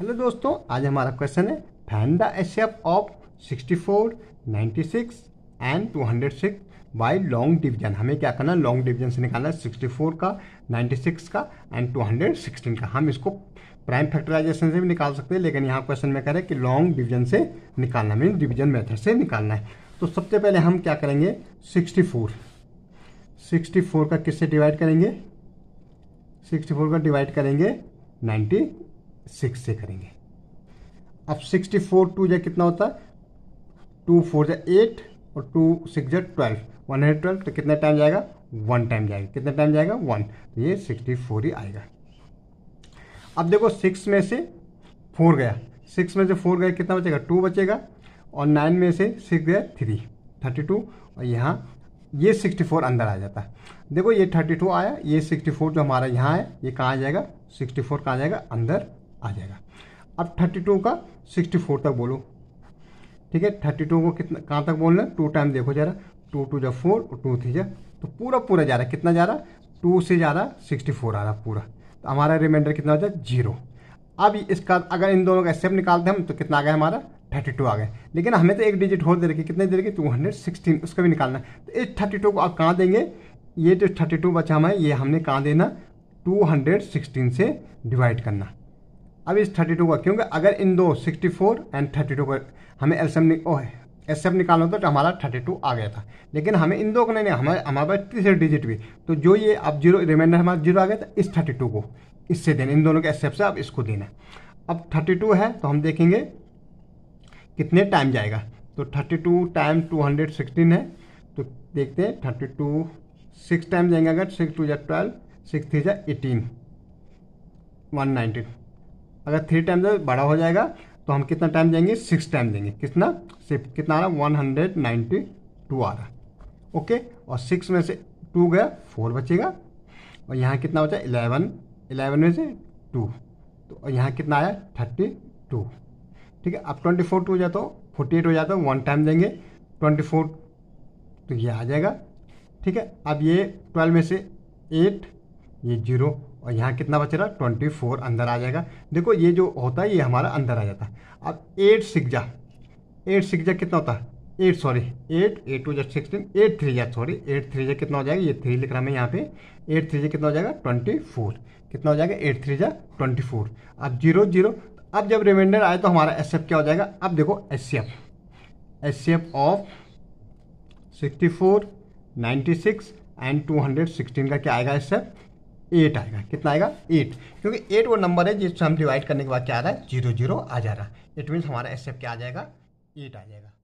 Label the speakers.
Speaker 1: hello दोस्तों आज हमारा क्वेश्चन है find the HCF of 64, 96 and 206 by long division हमें क्या करना है लॉन्ग डिवीजन से निकालना है 64 का 96 का एंड 216 का हम इसको प्राइम फैक्टराइजेशन से भी निकाल सकते हैं लेकिन यहाँ क्वेश्चन में कह रहे हैं कि लॉन्ग डिवीजन से निकालना मीन डिवीजन मेथड से निकालना है तो सबसे पहले हम क्या करेंगे 64 64 का किससे डिवाइड करेंगे 64 का डिवाइड करेंगे नाइन्टी सिक्स से करेंगे अब सिक्सटी फोर टू जै कितना होता है टू फोर जै एट और टू सिक्स जै ट्वेल्व वन हंड्रेड ट्वेल्व तो कितना टाइम जाएगा वन टाइम जाएगा कितना टाइम जाएगा वन तो ये सिक्सटी फोर ही आएगा अब देखो सिक्स में से फोर गया सिक्स में से फोर गया कितना बचेगा टू बचेगा और नाइन में से सिक्स गया थ्री थर्टी टू और यहाँ ये सिक्सटी फोर अंदर आ जाता है देखो ये थर्टी टू आया ये सिक्सटी फोर जो हमारा यहाँ है ये कहाँ आ जाएगा सिक्सटी फोर कहाँ जाएगा अंदर आ जाएगा अब थर्टी टू का सिक्सटी फोर तक बोलो ठीक है थर्टी टू को कितना कहाँ तक बोलना है टू टाइम देखो जरा टू टू जब फोर और टू थ्री जब तो पूरा पूरा जा रहा है कितना जा रहा है टू से जा रहा है सिक्सटी फोर आ रहा पूरा तो हमारा रिमाइंडर कितना हो जाए जीरो अब इसका अगर इन दोनों का स्टेप निकालते हम तो कितना आ गया हमारा थर्टी टू आ गए लेकिन हमें तो एक डिजिट हो दे रखी कितने दे रखी टू हंड्रेड सिक्सटीन उसका भी निकालना है तो इस थर्टी टू को आप कहाँ देंगे ये जो थर्टी टू बचा हमें ये हमने कहाँ देना टू हंड्रेड सिक्सटीन से डिवाइड करना अब इस 32 का क्योंकि अगर इन दो 64 एंड 32 का हमें एल्सम एम एस एफ निकालो तो हमारा थर्टी टू आ गया था लेकिन हमें इन दो को नहीं हमारे हमारे पास तीसरे डिजिट भी तो जो ये अब जीरो रिमाइंडर हमारा जीरो आ गया था इस थर्टी टू को इससे देना इन दोनों के एस एफ से अब इसको देना अब थर्टी टू है तो हम देखेंगे कितने टाइम जाएगा तो thirty two time two hundred sixteen है तो देखते हैं थर्टी टू सिक्स टाइम जाएंगे अगर सिक्स टू जै ट्वेल्व सिक्स थ्री जै एटीन वन नाइनटीन अगर थ्री टाइम बड़ा हो जाएगा तो हम कितना टाइम देंगे सिक्स टाइम देंगे कितना सिर्फ कितना आ रहा वन हंड्रेड नाइन्टी टू आ रहा ओके और सिक्स में से टू गया फोर बचेगा और यहाँ कितना बचा इलेवन इलेवन में से टू तो यहाँ कितना आया थर्टी टू ठीक है अब ट्वेंटी फोर टू हो जाता हो फोर्टी एट हो जाता वन टाइम देंगे ट्वेंटी फोर तो ये आ जाएगा ठीक है अब ये ट्वेल्व में से एट ये जीरो और यहाँ कितना बच रहा है फोर अंदर आ जाएगा देखो ये जो होता है ये हमारा अंदर आ जाता है अब एट सिक्स जा एट सिक्स जा कितना होता है eight sorry eight eight two जा सिक्सटीन एट थ्री जा सॉरी एट थ्री जै कितना हो जाएगा ये थ्री लिख रहा है मैं यहाँ पे एट थ्री जै कितना हो जाएगा ट्वेंटी फोर कितना हो जाएगा एट थ्री जै ट्वेंटी फोर अब जीरो जीरो अब जब रिमाइंडर आए तो हमारा एस क्या हो जाएगा अब देखो S C F S C F of sixty four ninety six and two hundred sixteen का क्या आएगा एस एफ एट आएगा कितना आएगा एट क्योंकि एट वो नंबर है जिससे हम डिवाइड करने के बाद क्या आ रहा है जीरो जीरो आ जा रहा है इट मीन्स हमारा एस क्या आ जाएगा एट आ जाएगा